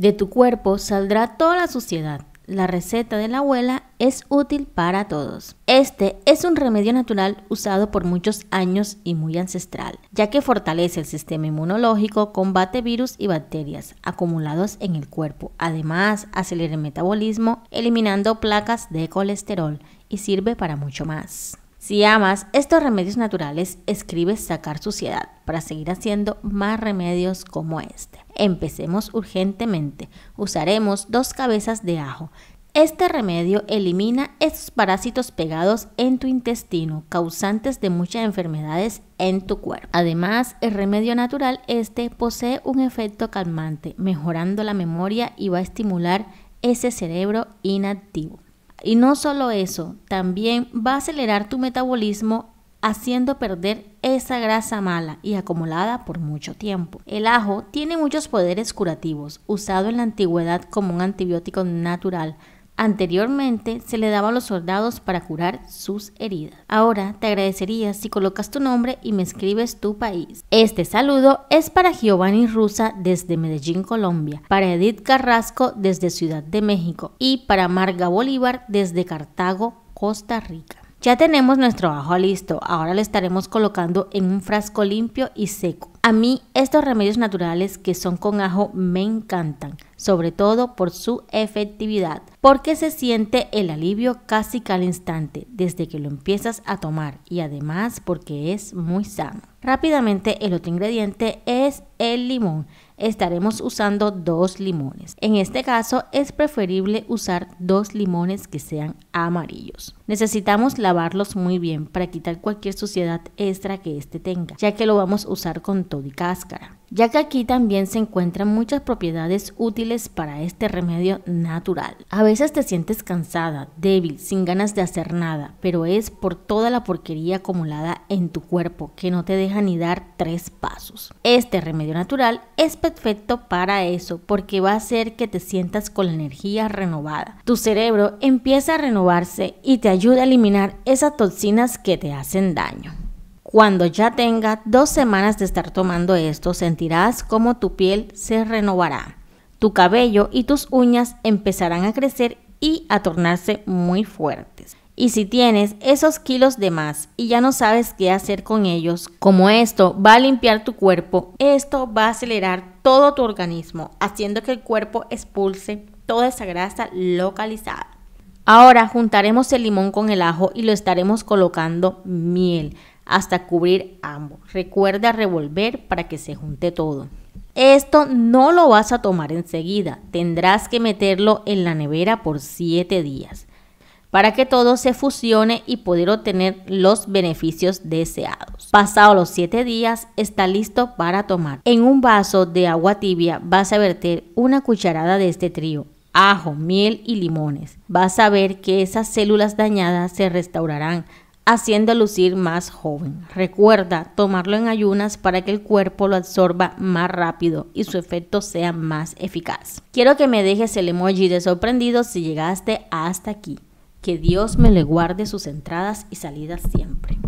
De tu cuerpo saldrá toda la suciedad. La receta de la abuela es útil para todos. Este es un remedio natural usado por muchos años y muy ancestral, ya que fortalece el sistema inmunológico, combate virus y bacterias acumulados en el cuerpo. Además, acelera el metabolismo, eliminando placas de colesterol y sirve para mucho más. Si amas estos remedios naturales, escribe sacar suciedad para seguir haciendo más remedios como este. Empecemos urgentemente. Usaremos dos cabezas de ajo. Este remedio elimina esos parásitos pegados en tu intestino, causantes de muchas enfermedades en tu cuerpo. Además, el remedio natural este posee un efecto calmante, mejorando la memoria y va a estimular ese cerebro inactivo. Y no solo eso, también va a acelerar tu metabolismo haciendo perder esa grasa mala y acumulada por mucho tiempo. El ajo tiene muchos poderes curativos, usado en la antigüedad como un antibiótico natural Anteriormente se le daba a los soldados para curar sus heridas. Ahora te agradecería si colocas tu nombre y me escribes tu país. Este saludo es para Giovanni Rusa desde Medellín, Colombia, para Edith Carrasco desde Ciudad de México y para Marga Bolívar desde Cartago, Costa Rica. Ya tenemos nuestro ajo listo, ahora lo estaremos colocando en un frasco limpio y seco. A mí estos remedios naturales que son con ajo me encantan, sobre todo por su efectividad, porque se siente el alivio casi al instante desde que lo empiezas a tomar y además porque es muy sano. Rápidamente el otro ingrediente es el limón. Estaremos usando dos limones. En este caso es preferible usar dos limones que sean amarillos. Necesitamos lavarlos muy bien para quitar cualquier suciedad extra que éste tenga, ya que lo vamos a usar con y cáscara, ya que aquí también se encuentran muchas propiedades útiles para este remedio natural. A veces te sientes cansada, débil, sin ganas de hacer nada, pero es por toda la porquería acumulada en tu cuerpo que no te deja ni dar tres pasos. Este remedio natural es perfecto para eso porque va a hacer que te sientas con la energía renovada. Tu cerebro empieza a renovarse y te ayuda a eliminar esas toxinas que te hacen daño. Cuando ya tenga dos semanas de estar tomando esto, sentirás como tu piel se renovará. Tu cabello y tus uñas empezarán a crecer y a tornarse muy fuertes. Y si tienes esos kilos de más y ya no sabes qué hacer con ellos, como esto va a limpiar tu cuerpo, esto va a acelerar todo tu organismo, haciendo que el cuerpo expulse toda esa grasa localizada. Ahora juntaremos el limón con el ajo y lo estaremos colocando miel hasta cubrir ambos. Recuerda revolver para que se junte todo. Esto no lo vas a tomar enseguida, tendrás que meterlo en la nevera por 7 días para que todo se fusione y poder obtener los beneficios deseados. Pasados los 7 días, está listo para tomar. En un vaso de agua tibia vas a verter una cucharada de este trío, ajo, miel y limones. Vas a ver que esas células dañadas se restaurarán haciendo lucir más joven. Recuerda tomarlo en ayunas para que el cuerpo lo absorba más rápido y su efecto sea más eficaz. Quiero que me dejes el emoji de sorprendido si llegaste hasta aquí. Que Dios me le guarde sus entradas y salidas siempre.